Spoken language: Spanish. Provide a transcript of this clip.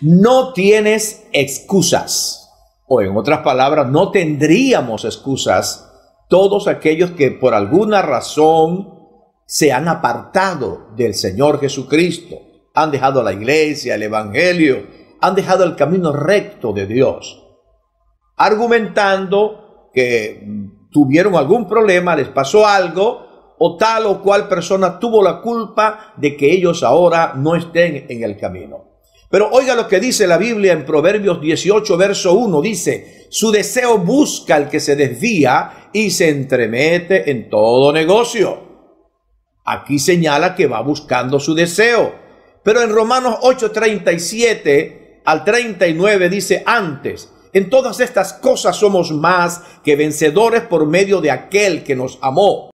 no tienes excusas. O en otras palabras, no tendríamos excusas todos aquellos que por alguna razón se han apartado del Señor Jesucristo, han dejado la iglesia, el Evangelio, han dejado el camino recto de Dios, argumentando que mm, tuvieron algún problema, les pasó algo, o tal o cual persona tuvo la culpa de que ellos ahora no estén en el camino. Pero oiga lo que dice la Biblia en Proverbios 18, verso 1. Dice, su deseo busca al que se desvía y se entremete en todo negocio. Aquí señala que va buscando su deseo. Pero en Romanos 8, 37 al 39 dice antes, en todas estas cosas somos más que vencedores por medio de aquel que nos amó.